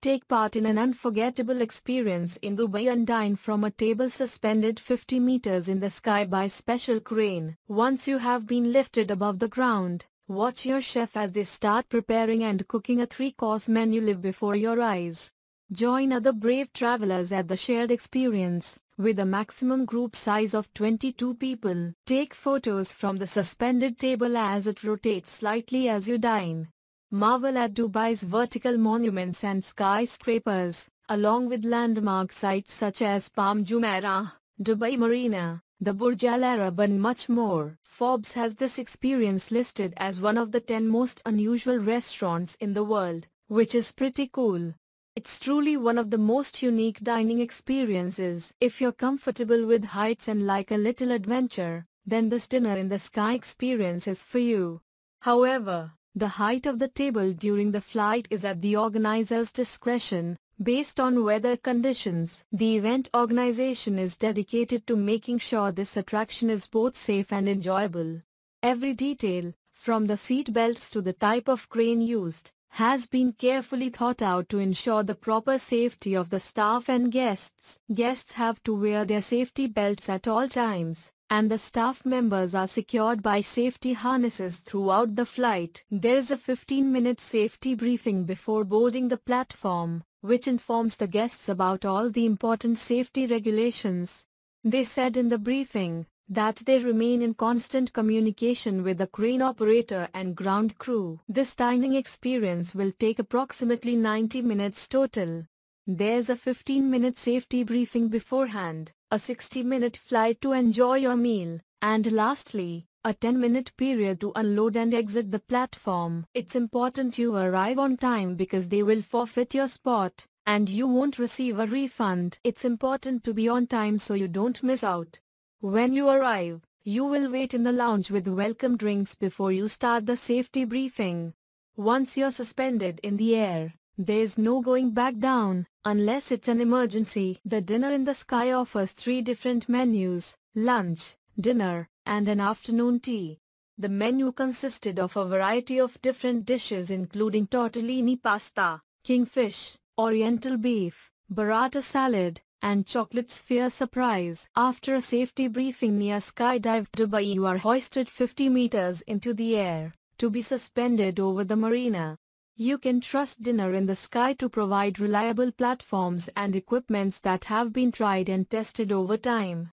Take part in an unforgettable experience in Dubai and dine from a table suspended 50 meters in the sky by special crane. Once you have been lifted above the ground, watch your chef as they start preparing and cooking a three-course menu live before your eyes. Join other brave travelers at the shared experience, with a maximum group size of 22 people. Take photos from the suspended table as it rotates slightly as you dine. Marvel at Dubai's vertical monuments and skyscrapers, along with landmark sites such as Palm Jumeirah, Dubai Marina, the Burj Al Arab and much more. Forbes has this experience listed as one of the 10 most unusual restaurants in the world, which is pretty cool. It's truly one of the most unique dining experiences. If you're comfortable with heights and like a little adventure, then this dinner in the sky experience is for you. However, the height of the table during the flight is at the organizer's discretion, based on weather conditions. The event organization is dedicated to making sure this attraction is both safe and enjoyable. Every detail, from the seat belts to the type of crane used, has been carefully thought out to ensure the proper safety of the staff and guests. Guests have to wear their safety belts at all times, and the staff members are secured by safety harnesses throughout the flight. There is a 15-minute safety briefing before boarding the platform, which informs the guests about all the important safety regulations. They said in the briefing that they remain in constant communication with the crane operator and ground crew. This dining experience will take approximately 90 minutes total. There's a 15-minute safety briefing beforehand, a 60-minute flight to enjoy your meal, and lastly, a 10-minute period to unload and exit the platform. It's important you arrive on time because they will forfeit your spot, and you won't receive a refund. It's important to be on time so you don't miss out. When you arrive, you will wait in the lounge with welcome drinks before you start the safety briefing. Once you're suspended in the air, there's no going back down, unless it's an emergency. The Dinner in the Sky offers three different menus, lunch, dinner, and an afternoon tea. The menu consisted of a variety of different dishes including tortellini pasta, kingfish, oriental beef, burrata salad, and chocolate sphere surprise. After a safety briefing near Skydive Dubai you are hoisted 50 meters into the air, to be suspended over the marina. You can trust Dinner in the Sky to provide reliable platforms and equipments that have been tried and tested over time.